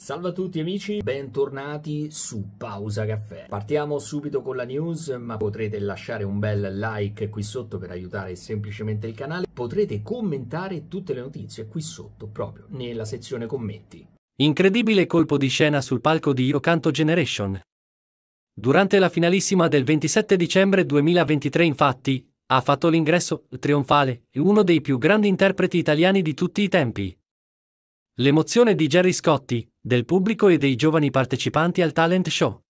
Salve a tutti amici, bentornati su Pausa Caffè. Partiamo subito con la news, ma potrete lasciare un bel like qui sotto per aiutare semplicemente il canale. Potrete commentare tutte le notizie qui sotto, proprio nella sezione commenti. Incredibile colpo di scena sul palco di Io Canto Generation. Durante la finalissima del 27 dicembre 2023, infatti, ha fatto l'ingresso trionfale uno dei più grandi interpreti italiani di tutti i tempi, L'emozione di Jerry Scotti, del pubblico e dei giovani partecipanti al talent show.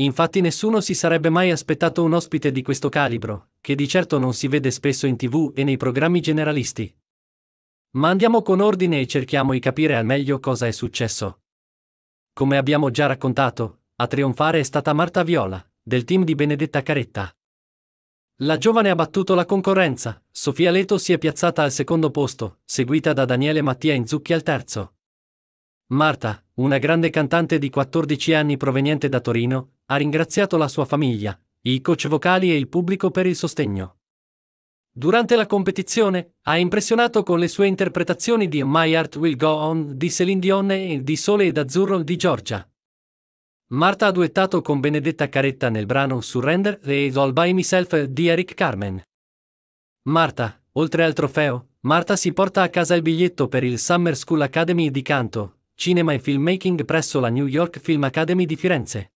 Infatti nessuno si sarebbe mai aspettato un ospite di questo calibro, che di certo non si vede spesso in tv e nei programmi generalisti. Ma andiamo con ordine e cerchiamo di capire al meglio cosa è successo. Come abbiamo già raccontato, a trionfare è stata Marta Viola, del team di Benedetta Caretta. La giovane ha battuto la concorrenza, Sofia Leto si è piazzata al secondo posto, seguita da Daniele Mattia Inzucchi al terzo. Marta, una grande cantante di 14 anni proveniente da Torino, ha ringraziato la sua famiglia, i coach vocali e il pubblico per il sostegno. Durante la competizione, ha impressionato con le sue interpretazioni di My Heart Will Go On di Céline Dion e di Sole ed Azzurro di Giorgia. Marta ha duettato con Benedetta Caretta nel brano Surrender e All By Myself di Eric Carmen. Marta, oltre al trofeo, Marta si porta a casa il biglietto per il Summer School Academy di canto, cinema e filmmaking presso la New York Film Academy di Firenze.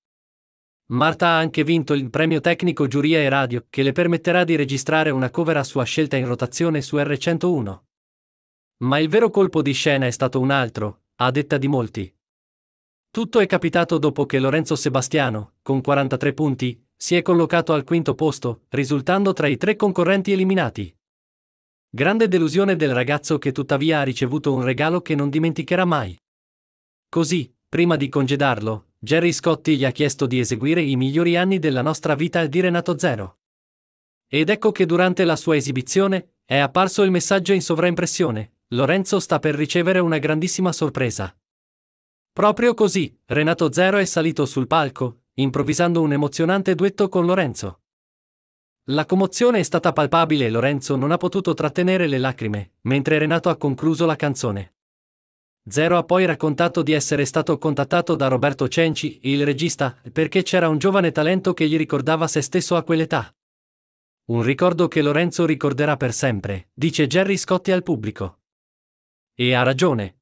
Marta ha anche vinto il premio tecnico giuria e radio, che le permetterà di registrare una cover a sua scelta in rotazione su R101. Ma il vero colpo di scena è stato un altro, a detta di molti, tutto è capitato dopo che Lorenzo Sebastiano, con 43 punti, si è collocato al quinto posto, risultando tra i tre concorrenti eliminati. Grande delusione del ragazzo che tuttavia ha ricevuto un regalo che non dimenticherà mai. Così, prima di congedarlo, Jerry Scotti gli ha chiesto di eseguire i migliori anni della nostra vita al di Renato Zero. Ed ecco che durante la sua esibizione è apparso il messaggio in sovraimpressione, Lorenzo sta per ricevere una grandissima sorpresa. Proprio così, Renato Zero è salito sul palco, improvvisando un emozionante duetto con Lorenzo. La commozione è stata palpabile e Lorenzo non ha potuto trattenere le lacrime, mentre Renato ha concluso la canzone. Zero ha poi raccontato di essere stato contattato da Roberto Cenci, il regista, perché c'era un giovane talento che gli ricordava se stesso a quell'età. Un ricordo che Lorenzo ricorderà per sempre, dice Jerry Scotti al pubblico. E ha ragione,